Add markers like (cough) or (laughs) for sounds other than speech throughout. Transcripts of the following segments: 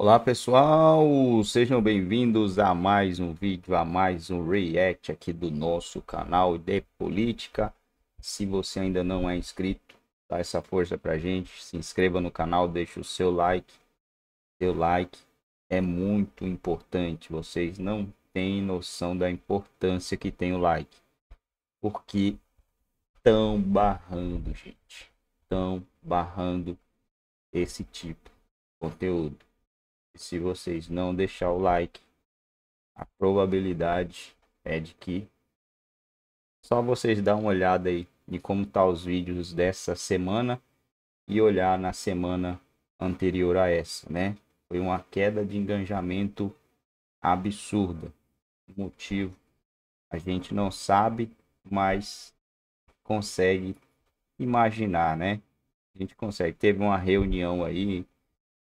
Olá pessoal, sejam bem-vindos a mais um vídeo, a mais um react aqui do nosso canal de política. Se você ainda não é inscrito, dá essa força pra gente, se inscreva no canal, deixa o seu like. Seu like é muito importante, vocês não têm noção da importância que tem o like. Porque tão barrando, gente, tão barrando esse tipo de conteúdo se vocês não deixar o like, a probabilidade é de que só vocês dar uma olhada aí de como tá os vídeos dessa semana e olhar na semana anterior a essa, né? Foi uma queda de engajamento absurda. O motivo a gente não sabe, mas consegue imaginar, né? A gente consegue. Teve uma reunião aí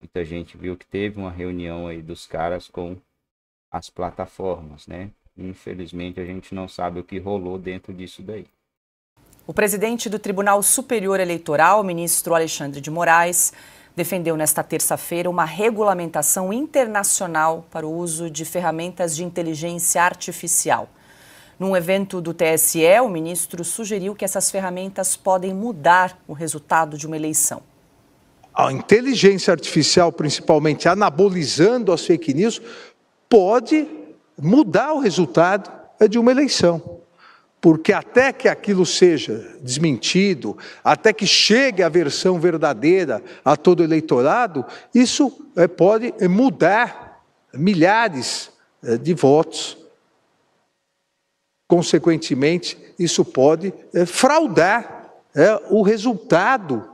Muita gente viu que teve uma reunião aí dos caras com as plataformas, né? Infelizmente a gente não sabe o que rolou dentro disso daí. O presidente do Tribunal Superior Eleitoral, ministro Alexandre de Moraes, defendeu nesta terça-feira uma regulamentação internacional para o uso de ferramentas de inteligência artificial. Num evento do TSE, o ministro sugeriu que essas ferramentas podem mudar o resultado de uma eleição a inteligência artificial, principalmente anabolizando as fake news, pode mudar o resultado de uma eleição. Porque até que aquilo seja desmentido, até que chegue a versão verdadeira a todo eleitorado, isso eh, pode eh, mudar milhares eh, de votos. Consequentemente, isso pode fraudar o resultado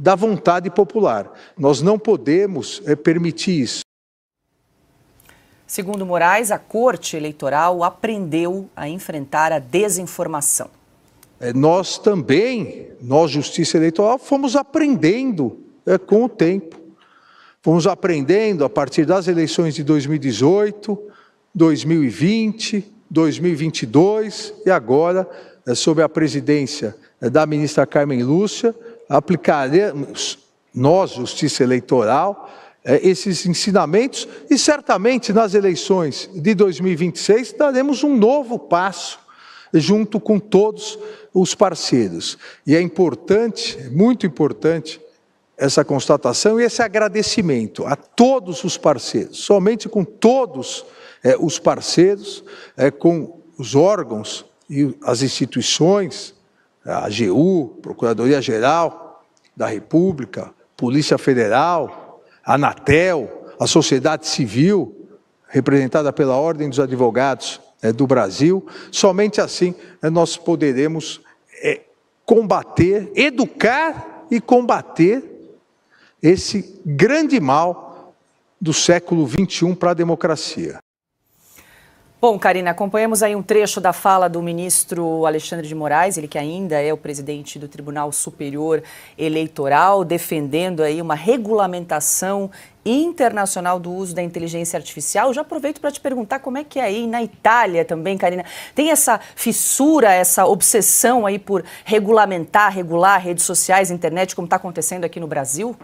da vontade popular. Nós não podemos é, permitir isso. Segundo Moraes, a Corte Eleitoral aprendeu a enfrentar a desinformação. É, nós também, nós, Justiça Eleitoral, fomos aprendendo é, com o tempo. Fomos aprendendo a partir das eleições de 2018, 2020, 2022 e agora, é, sob a presidência da ministra Carmen Lúcia, aplicaremos nós, Justiça Eleitoral, é, esses ensinamentos e certamente nas eleições de 2026 daremos um novo passo junto com todos os parceiros. E é importante, é muito importante, essa constatação e esse agradecimento a todos os parceiros, somente com todos é, os parceiros, com os órgãos e as instituições a AGU, Procuradoria-Geral da República, Polícia Federal, Anatel, a sociedade civil, representada pela Ordem dos Advogados né, do Brasil. Somente assim né, nós poderemos é, combater, educar e combater esse grande mal do século XXI para a democracia. Bom, Karina, acompanhamos aí um trecho da fala do ministro Alexandre de Moraes, ele que ainda é o presidente do Tribunal Superior Eleitoral, defendendo aí uma regulamentação internacional do uso da inteligência artificial. Já aproveito para te perguntar como é que é aí na Itália também, Karina. Tem essa fissura, essa obsessão aí por regulamentar, regular redes sociais, internet, como está acontecendo aqui no Brasil?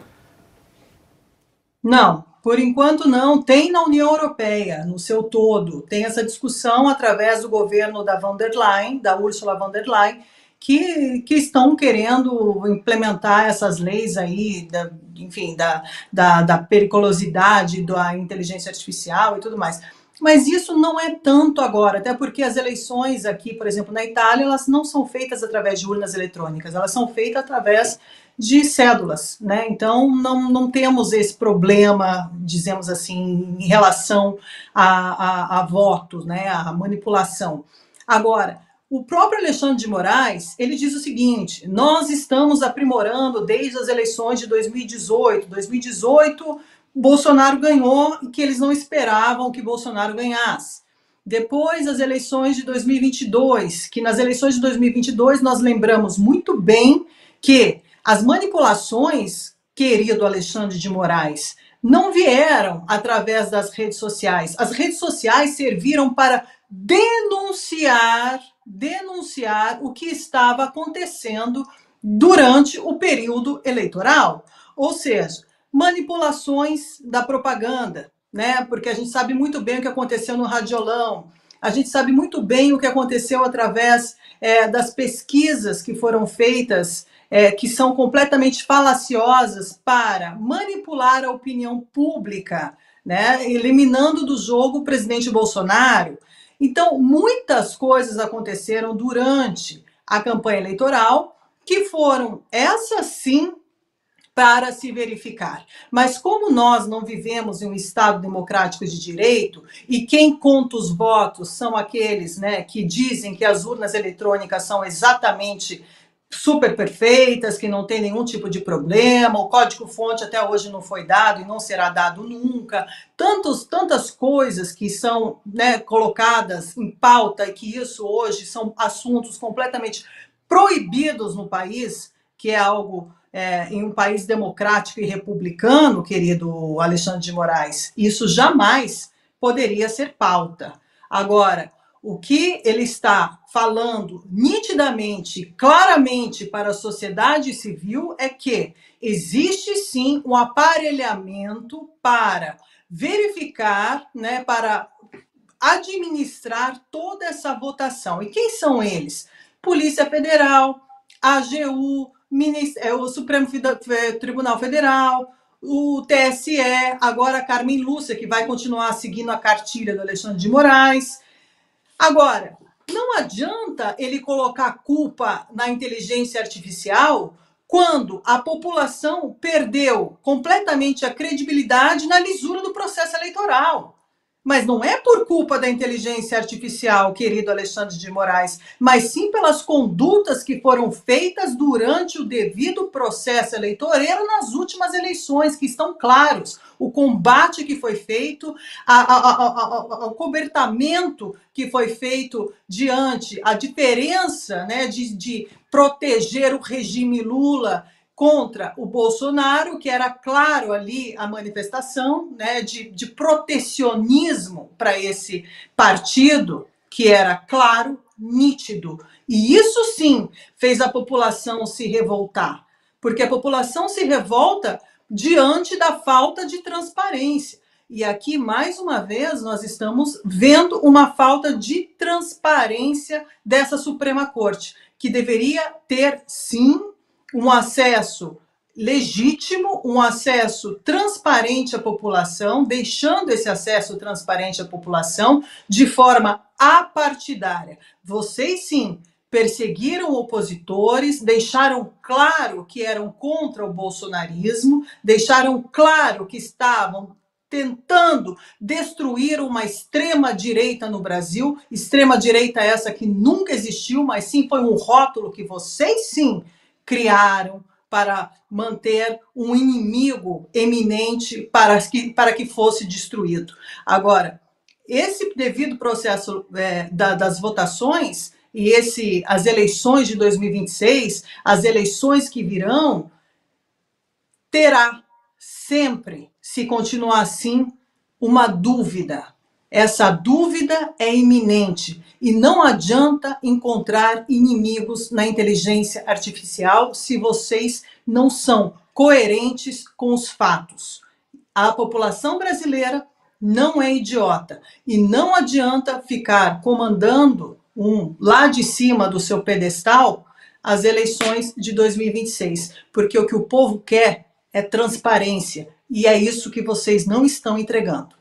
Não, por enquanto, não. Tem na União Europeia, no seu todo, tem essa discussão através do governo da von der Leyen, da Ursula von der Leyen, que, que estão querendo implementar essas leis aí, da, enfim, da, da, da periculosidade da inteligência artificial e tudo mais. Mas isso não é tanto agora, até porque as eleições aqui, por exemplo, na Itália, elas não são feitas através de urnas eletrônicas, elas são feitas através de cédulas, né? Então não, não temos esse problema, dizemos assim, em relação a, a, a votos, né? A manipulação. Agora, o próprio Alexandre de Moraes, ele diz o seguinte: nós estamos aprimorando desde as eleições de 2018. 2018, Bolsonaro ganhou que eles não esperavam que Bolsonaro ganhasse. Depois, as eleições de 2022, que nas eleições de 2022 nós lembramos muito bem que as manipulações, querido Alexandre de Moraes, não vieram através das redes sociais. As redes sociais serviram para denunciar, denunciar o que estava acontecendo durante o período eleitoral, ou seja, manipulações da propaganda, né? Porque a gente sabe muito bem o que aconteceu no Radiolão, a gente sabe muito bem o que aconteceu através é, das pesquisas que foram feitas, é, que são completamente falaciosas para manipular a opinião pública, né? eliminando do jogo o presidente Bolsonaro. Então, muitas coisas aconteceram durante a campanha eleitoral que foram, essas sim, para se verificar. Mas como nós não vivemos em um Estado democrático de direito e quem conta os votos são aqueles né, que dizem que as urnas eletrônicas são exatamente super perfeitas, que não tem nenhum tipo de problema, o código-fonte até hoje não foi dado e não será dado nunca, tantos, tantas coisas que são né, colocadas em pauta e que isso hoje são assuntos completamente proibidos no país, que é algo é, em um país democrático e republicano, querido Alexandre de Moraes, isso jamais poderia ser pauta. Agora, o que ele está falando nitidamente, claramente para a sociedade civil é que existe sim um aparelhamento para verificar, né, para administrar toda essa votação. E quem são eles? Polícia Federal, AGU, é, o Supremo Tribunal Federal, o TSE, agora a Carmen Lúcia, que vai continuar seguindo a cartilha do Alexandre de Moraes. Agora, não adianta ele colocar culpa na inteligência artificial quando a população perdeu completamente a credibilidade na lisura do processo eleitoral. Mas não é por culpa da inteligência artificial, querido Alexandre de Moraes, mas sim pelas condutas que foram feitas durante o devido processo eleitoreiro nas últimas eleições, que estão claros. O combate que foi feito, o cobertamento que foi feito diante, a diferença né, de, de proteger o regime Lula contra o Bolsonaro, que era claro ali a manifestação né, de, de protecionismo para esse partido, que era claro, nítido. E isso sim fez a população se revoltar, porque a população se revolta diante da falta de transparência. E aqui, mais uma vez, nós estamos vendo uma falta de transparência dessa Suprema Corte, que deveria ter sim um acesso legítimo, um acesso transparente à população, deixando esse acesso transparente à população de forma apartidária. Vocês sim perseguiram opositores, deixaram claro que eram contra o bolsonarismo, deixaram claro que estavam tentando destruir uma extrema direita no Brasil, extrema direita essa que nunca existiu, mas sim foi um rótulo que vocês sim criaram para manter um inimigo eminente para que, para que fosse destruído. Agora, esse devido processo é, da, das votações e esse as eleições de 2026, as eleições que virão, terá sempre, se continuar assim, uma dúvida essa dúvida é iminente e não adianta encontrar inimigos na inteligência artificial se vocês não são coerentes com os fatos. A população brasileira não é idiota e não adianta ficar comandando um lá de cima do seu pedestal as eleições de 2026, porque o que o povo quer é transparência e é isso que vocês não estão entregando.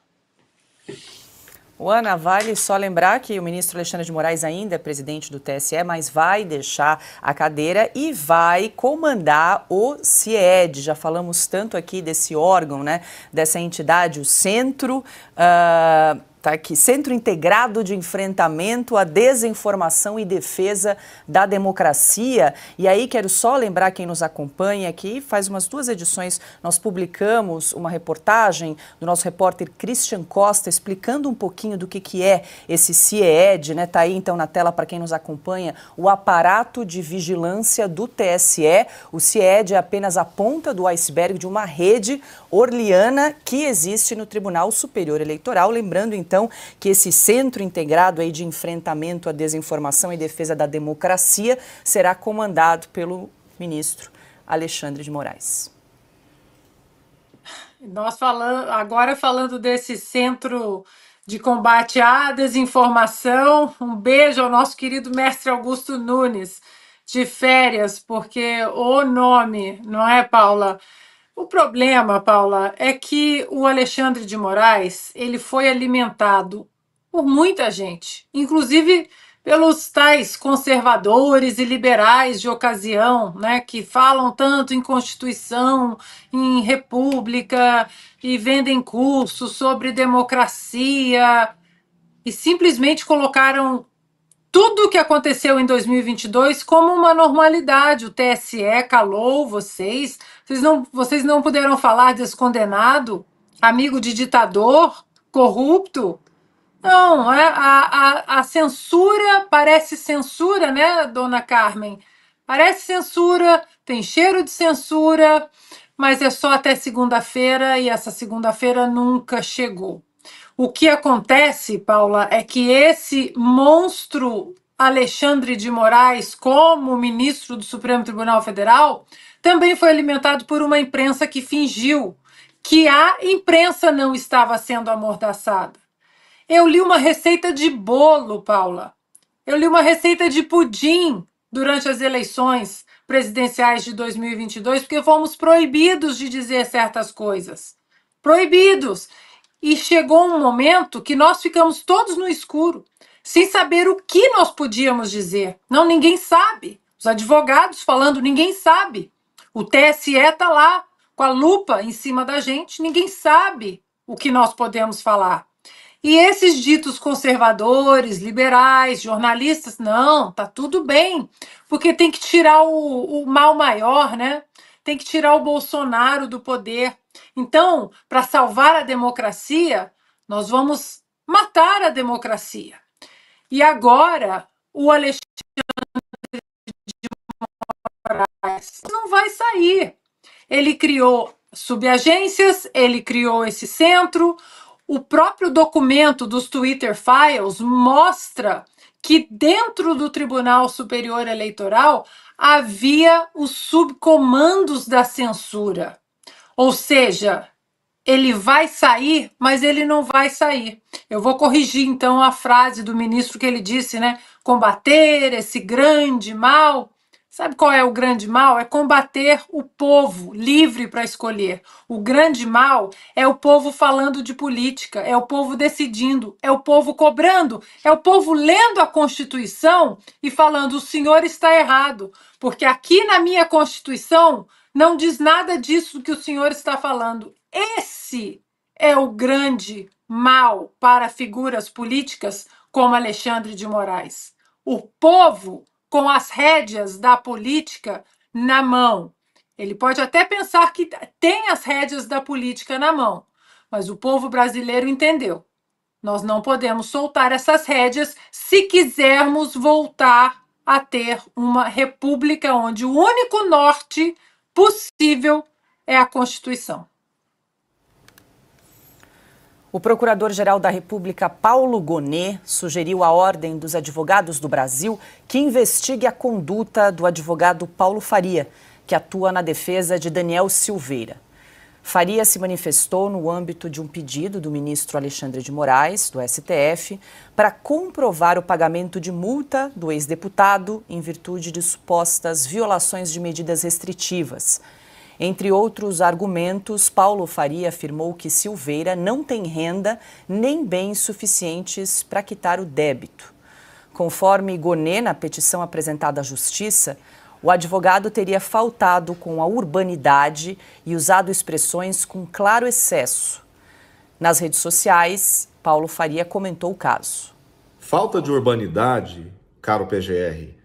O Ana, vale só lembrar que o ministro Alexandre de Moraes ainda é presidente do TSE, mas vai deixar a cadeira e vai comandar o CIED. Já falamos tanto aqui desse órgão, né, dessa entidade, o Centro uh, está aqui, Centro Integrado de Enfrentamento à Desinformação e Defesa da Democracia. E aí quero só lembrar quem nos acompanha aqui. faz umas duas edições nós publicamos uma reportagem do nosso repórter Christian Costa explicando um pouquinho do que, que é esse CIED, né? Tá aí então na tela para quem nos acompanha o aparato de vigilância do TSE. O CIED é apenas a ponta do iceberg de uma rede Orliana, que existe no Tribunal Superior Eleitoral. Lembrando, então, que esse Centro Integrado aí de Enfrentamento à Desinformação e Defesa da Democracia será comandado pelo ministro Alexandre de Moraes. Nós falando, agora falando desse centro de combate à desinformação, um beijo ao nosso querido mestre Augusto Nunes, de férias, porque o nome, não é, Paula? O problema, Paula, é que o Alexandre de Moraes ele foi alimentado por muita gente, inclusive pelos tais conservadores e liberais de ocasião, né, que falam tanto em Constituição, em República e vendem cursos sobre democracia e simplesmente colocaram tudo o que aconteceu em 2022 como uma normalidade. O TSE calou vocês, vocês não, vocês não puderam falar descondenado amigo de ditador, corrupto? Não, é, a, a, a censura parece censura, né, dona Carmen? Parece censura, tem cheiro de censura, mas é só até segunda-feira e essa segunda-feira nunca chegou. O que acontece, Paula, é que esse monstro Alexandre de Moraes como ministro do Supremo Tribunal Federal também foi alimentado por uma imprensa que fingiu que a imprensa não estava sendo amordaçada. Eu li uma receita de bolo, Paula. Eu li uma receita de pudim durante as eleições presidenciais de 2022, porque fomos proibidos de dizer certas coisas. Proibidos. E chegou um momento que nós ficamos todos no escuro, sem saber o que nós podíamos dizer. Não, ninguém sabe. Os advogados falando, ninguém sabe. O TSE está lá com a lupa em cima da gente, ninguém sabe o que nós podemos falar. E esses ditos conservadores, liberais, jornalistas, não, tá tudo bem, porque tem que tirar o, o mal maior, né? Tem que tirar o Bolsonaro do poder. Então, para salvar a democracia, nós vamos matar a democracia. E agora, o Alexandre não vai sair. Ele criou subagências, ele criou esse centro. O próprio documento dos Twitter Files mostra que dentro do Tribunal Superior Eleitoral havia os subcomandos da censura. Ou seja, ele vai sair, mas ele não vai sair. Eu vou corrigir então a frase do ministro que ele disse, né? Combater esse grande mal Sabe qual é o grande mal? É combater o povo livre para escolher. O grande mal é o povo falando de política, é o povo decidindo, é o povo cobrando, é o povo lendo a Constituição e falando: o senhor está errado, porque aqui na minha Constituição não diz nada disso que o senhor está falando. Esse é o grande mal para figuras políticas como Alexandre de Moraes. O povo com as rédeas da política na mão. Ele pode até pensar que tem as rédeas da política na mão, mas o povo brasileiro entendeu. Nós não podemos soltar essas rédeas se quisermos voltar a ter uma república onde o único norte possível é a Constituição. O Procurador-Geral da República, Paulo Gonet, sugeriu à Ordem dos Advogados do Brasil que investigue a conduta do advogado Paulo Faria, que atua na defesa de Daniel Silveira. Faria se manifestou no âmbito de um pedido do ministro Alexandre de Moraes, do STF, para comprovar o pagamento de multa do ex-deputado em virtude de supostas violações de medidas restritivas. Entre outros argumentos, Paulo Faria afirmou que Silveira não tem renda nem bens suficientes para quitar o débito. Conforme Gonê, na petição apresentada à Justiça, o advogado teria faltado com a urbanidade e usado expressões com claro excesso. Nas redes sociais, Paulo Faria comentou o caso. Falta de urbanidade, caro PGR,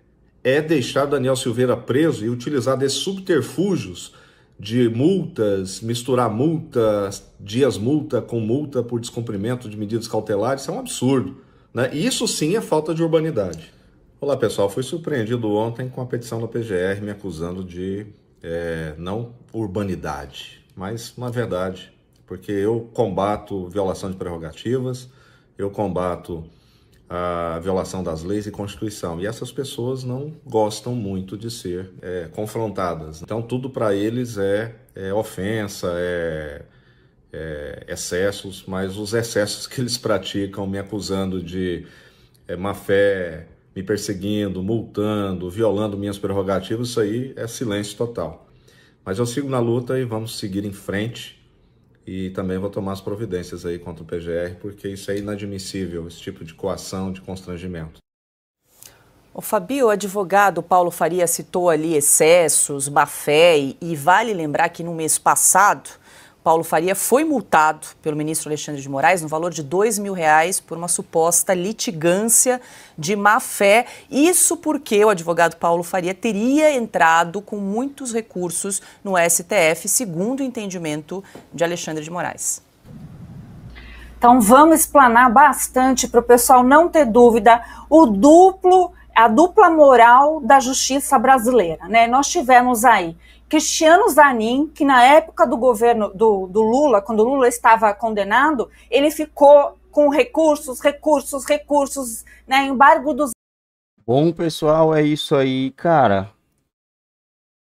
é deixar Daniel Silveira preso e utilizar desses subterfúgios de multas, misturar multas, dias multa com multa por descumprimento de medidas cautelares, isso é um absurdo. Né? Isso sim é falta de urbanidade. Olá pessoal, fui surpreendido ontem com a petição da PGR me acusando de é, não urbanidade, mas na verdade, porque eu combato violação de prerrogativas, eu combato a violação das leis e Constituição. E essas pessoas não gostam muito de ser é, confrontadas. Então, tudo para eles é, é ofensa, é, é, excessos, mas os excessos que eles praticam, me acusando de é, má fé, me perseguindo, multando, violando minhas prerrogativas, isso aí é silêncio total. Mas eu sigo na luta e vamos seguir em frente e também vou tomar as providências aí contra o PGR, porque isso é inadmissível, esse tipo de coação, de constrangimento. O Fabio, o advogado Paulo Faria citou ali excessos, má fé e, e vale lembrar que no mês passado Paulo Faria foi multado pelo ministro Alexandre de Moraes no valor de dois mil reais por uma suposta litigância de má fé. Isso porque o advogado Paulo Faria teria entrado com muitos recursos no STF, segundo o entendimento de Alexandre de Moraes. Então vamos explanar bastante para o pessoal não ter dúvida o duplo a dupla moral da justiça brasileira. Né? Nós tivemos aí Cristiano Zanin, que na época do governo do, do Lula, quando o Lula estava condenado, ele ficou com recursos, recursos, recursos, né? Embargo dos. Bom, pessoal, é isso aí, cara.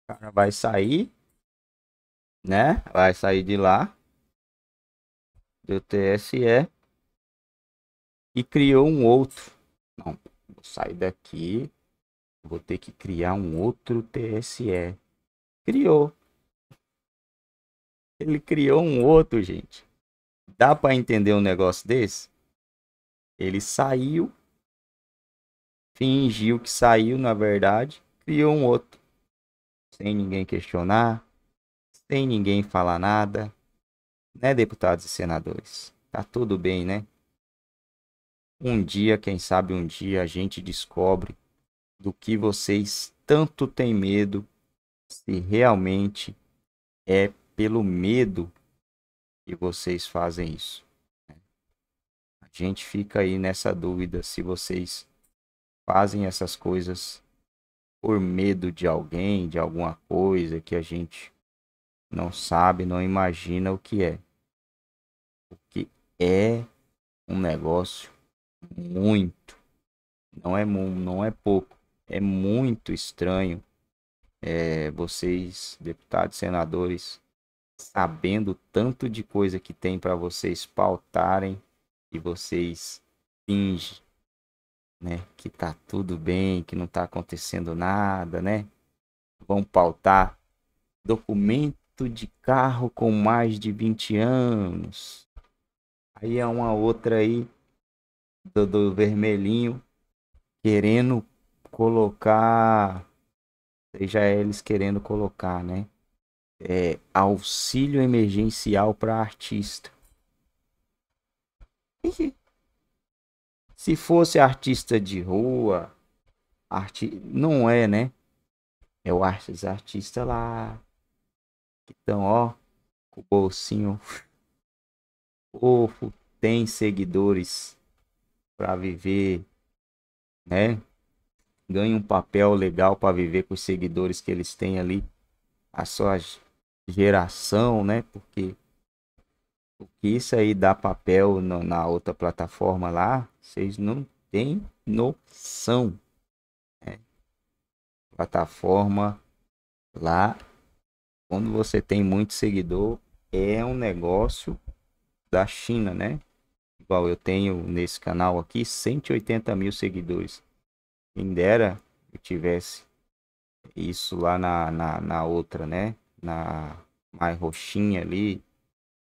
O cara vai sair, né? Vai sair de lá, do TSE, e criou um outro. Não, sai daqui, vou ter que criar um outro TSE. Criou. Ele criou um outro, gente. Dá para entender um negócio desse? Ele saiu, fingiu que saiu, na verdade, criou um outro. Sem ninguém questionar, sem ninguém falar nada. Né, deputados e senadores? Tá tudo bem, né? Um dia, quem sabe um dia, a gente descobre do que vocês tanto têm medo, se realmente é pelo medo que vocês fazem isso. Né? A gente fica aí nessa dúvida se vocês fazem essas coisas por medo de alguém, de alguma coisa que a gente não sabe, não imagina o que é. O que é um negócio muito. Não é, não é pouco. É muito estranho é, vocês, deputados, senadores, sabendo tanto de coisa que tem para vocês pautarem e vocês fingem, né, que tá tudo bem, que não tá acontecendo nada, né? Vão pautar documento de carro com mais de 20 anos. Aí é uma outra aí do, do vermelhinho querendo colocar, seja eles querendo colocar, né? É, auxílio emergencial para artista. Se fosse artista de rua, arti... não é, né? É o artes artista lá. Então, ó, com o bolsinho (laughs) fofo, tem seguidores para viver, né? Ganhe um papel legal para viver com os seguidores que eles têm ali, a sua geração, né? Porque o que isso aí dá papel no, na outra plataforma lá, vocês não têm noção. Né? Plataforma lá, quando você tem muito seguidor, é um negócio da China, né? Igual eu tenho nesse canal aqui 180 mil seguidores. Quem dera eu tivesse isso lá na, na, na outra, né? Na mais roxinha ali.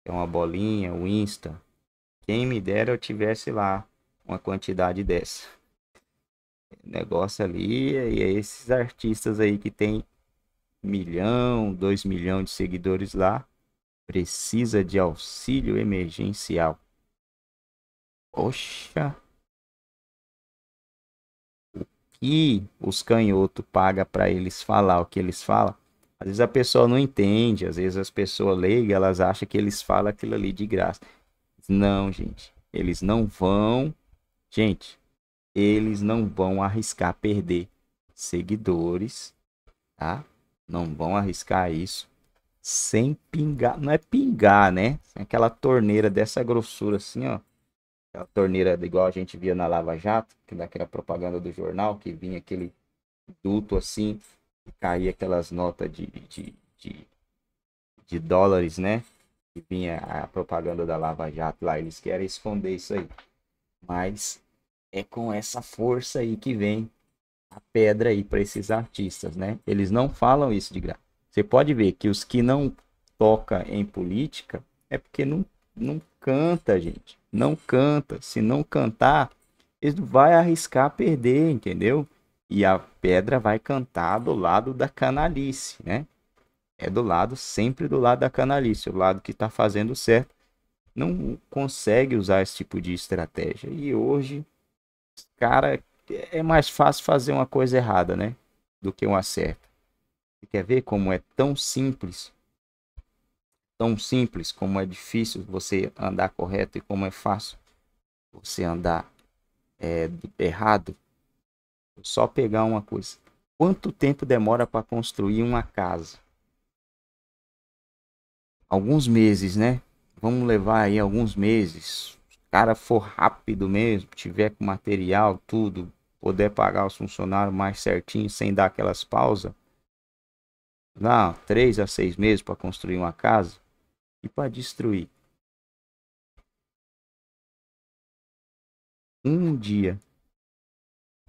É uma bolinha, o Insta. Quem me dera eu tivesse lá uma quantidade dessa. O (laughs) negócio ali é, é esses artistas aí que tem milhão, dois milhões de seguidores lá, precisa de auxílio emergencial. Poxa. O que os canhotos pagam para eles falar o que eles falam? Às vezes a pessoa não entende, às vezes as pessoas leigas, elas acham que eles falam aquilo ali de graça. Não, gente. Eles não vão. Gente, eles não vão arriscar perder seguidores, tá? Não vão arriscar isso sem pingar. Não é pingar, né? Aquela torneira dessa grossura assim, ó a torneira igual a gente via na Lava Jato, que daquela propaganda do jornal, que vinha aquele duto assim, e caía aquelas notas de, de, de, de dólares, né? Que vinha a propaganda da Lava Jato lá, eles querem esconder isso aí. Mas é com essa força aí que vem a pedra aí para esses artistas, né? Eles não falam isso de graça. Você pode ver que os que não toca em política é porque não não canta, gente. Não canta. Se não cantar, ele vai arriscar perder, entendeu? E a pedra vai cantar do lado da canalice, né? É do lado, sempre do lado da canalice, o lado que está fazendo certo. Não consegue usar esse tipo de estratégia. E hoje, cara, é mais fácil fazer uma coisa errada, né? Do que uma certa. quer ver como é tão simples tão simples como é difícil você andar correto e como é fácil você andar é, errado. Só pegar uma coisa. Quanto tempo demora para construir uma casa? Alguns meses, né? Vamos levar aí alguns meses. Se o cara for rápido mesmo, tiver com material, tudo, poder pagar os funcionários mais certinho, sem dar aquelas pausas. Não, três a seis meses para construir uma casa e para destruir. Um dia.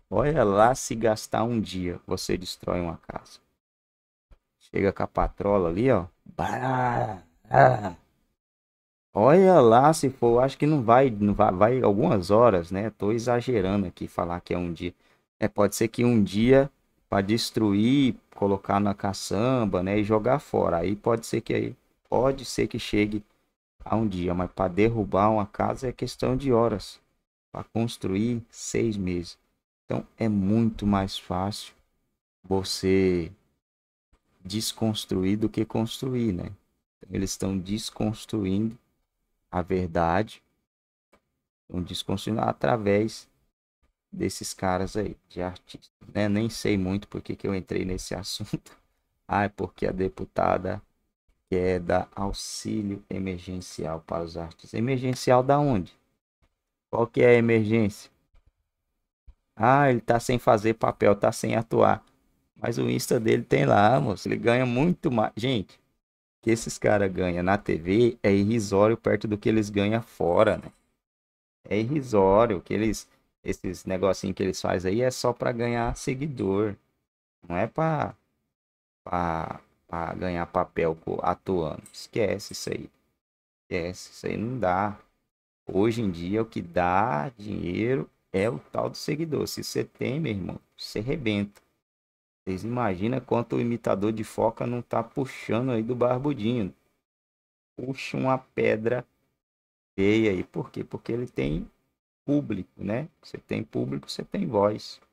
Olha lá se gastar um dia, você destrói uma casa. Chega com a patrola ali, ó. Olha lá se for, acho que não vai, não vai, vai algumas horas, né? Tô exagerando aqui falar que é um dia. É, pode ser que um dia para destruir, colocar na caçamba, né, e jogar fora. Aí pode ser que aí pode ser que chegue a um dia, mas para derrubar uma casa é questão de horas. Para construir, seis meses. Então é muito mais fácil você desconstruir do que construir, né? Então, eles estão desconstruindo a verdade, estão desconstruindo através desses caras aí, de artistas. Né? Nem sei muito porque que eu entrei nesse (laughs) assunto. Ah, é porque a deputada que é da auxílio emergencial para os artistas. Emergencial da onde? Qual que é a emergência? Ah, ele tá sem fazer papel, tá sem atuar. Mas o Insta dele tem lá, moço. Ele ganha muito mais. Gente, que esses caras ganham na TV é irrisório perto do que eles ganham fora, né? É irrisório que eles esses negocinho que eles fazem aí é só para ganhar seguidor. Não é para para ganhar papel atuando. Esquece isso aí. Esquece, isso aí não dá. Hoje em dia, o que dá dinheiro é o tal do seguidor. Se você tem, meu irmão, você rebenta. Vocês imaginam quanto o imitador de foca não tá puxando aí do barbudinho. Puxa uma pedra feia aí. Por quê? Porque ele tem público, né? Você tem público, você tem voz.